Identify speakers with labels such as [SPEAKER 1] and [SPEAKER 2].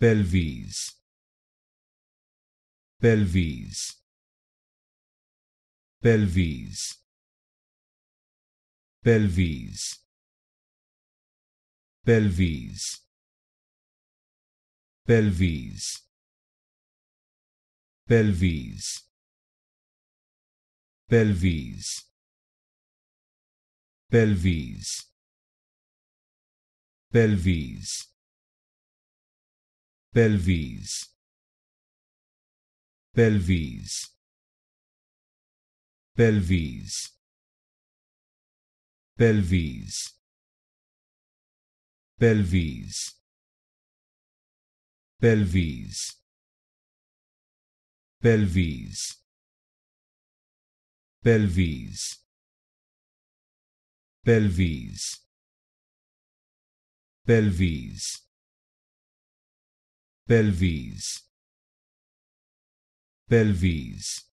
[SPEAKER 1] pelvis pelvis pelvis pelvis pelvis pelvis pelvis pelvis pelvis pelvis pelvis pelvis pelvis pelvis pelvis pelvis pelvis pelvis pelvis pelvis pelvis pelvis